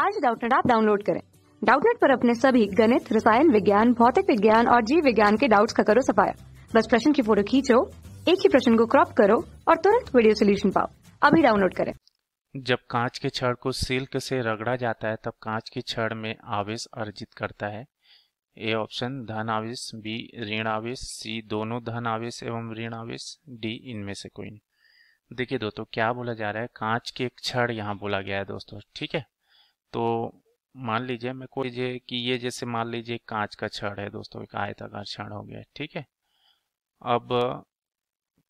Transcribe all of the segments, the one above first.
आज डाउटनेट आप डाउनलोड करें डाउटनेट पर अपने सभी गणित रसायन विज्ञान भौतिक विज्ञान और जीव विज्ञान के डाउट्स का करो सफाया बस प्रश्न की फोटो खींचो एक ही प्रश्न को क्रॉप करो और तुरंत वीडियो सोल्यूशन पाओ अभी डाउनलोड करें जब कांच के छड़ को सिल्क से रगड़ा जाता है तब कांच की छड़ में आवेश अर्जित करता है ए ऑप्शन धन आवेश बी ऋण आवेश सी दोनों धन आवेश एवं ऋण आवेश डी इनमें से कोई नहीं देखिए दोस्तों क्या बोला जा रहा है कांच के एक छड़ यहाँ बोला गया है दोस्तों ठीक है तो मान लीजिए मैं कोई जे कि ये जैसे मान लीजिए कांच का छड़ है दोस्तों एक आयताकार छड़ हो गया ठीक है अब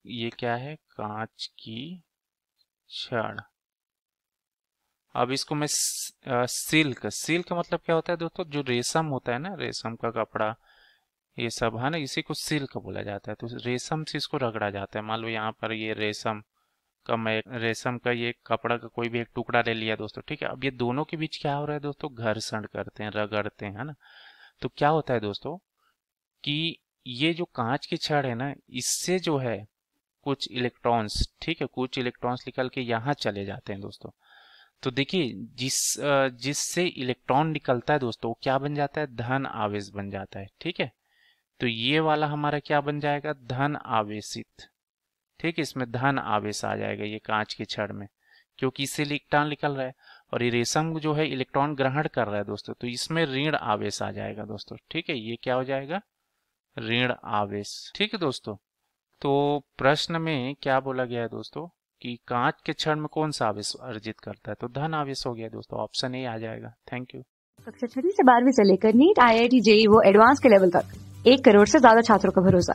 ये क्या है कांच की छड़ अब इसको मैं सिल्क सिल्क मतलब क्या होता है दोस्तों जो रेशम होता है ना रेशम का कपड़ा ये सब है ना इसी को सिल्क बोला जाता है तो रेशम से इसको रगड़ा जाता है मान लो यहाँ पर ये रेशम का मैं रेशम का ये कपड़ा का कोई भी एक टुकड़ा ले लिया दोस्तों ठीक है अब ये दोनों के बीच क्या हो रहा है दोस्तों घर्षण करते हैं रगड़ते हैं ना तो क्या होता है दोस्तों कि ये जो कांच की छड़ है ना इससे जो है कुछ इलेक्ट्रॉन्स ठीक है कुछ इलेक्ट्रॉन्स निकल के यहाँ चले जाते हैं दोस्तों तो देखिए जिस जिससे इलेक्ट्रॉन निकलता है दोस्तों क्या बन जाता है धन आवेश बन जाता है ठीक है तो ये वाला हमारा क्या बन जाएगा धन आवेशित ठीक है इसमें धन आवेश आ जाएगा ये कांच के छड़ में क्योंकि इससे इलेक्ट्रॉन निकल रहा है और ये रेशम जो है इलेक्ट्रॉन ग्रहण कर रहा है दोस्तों तो इसमें ऋण आवेश आ जाएगा दोस्तों ठीक है ये क्या हो जाएगा ऋण आवेश ठीक है दोस्तों तो प्रश्न में क्या बोला गया है दोस्तों कि कांच के क्षण में कौन सा आवेश अर्जित करता है तो धन आवेश हो गया दोस्तों ऑप्शन ए आ जाएगा थैंक यू कक्षा छठी से बारहवीं से लेकर NEET I I T JEE वो एडवांस के लेवल तक एक करोड़ से ज्यादा छात्रों का भरोसा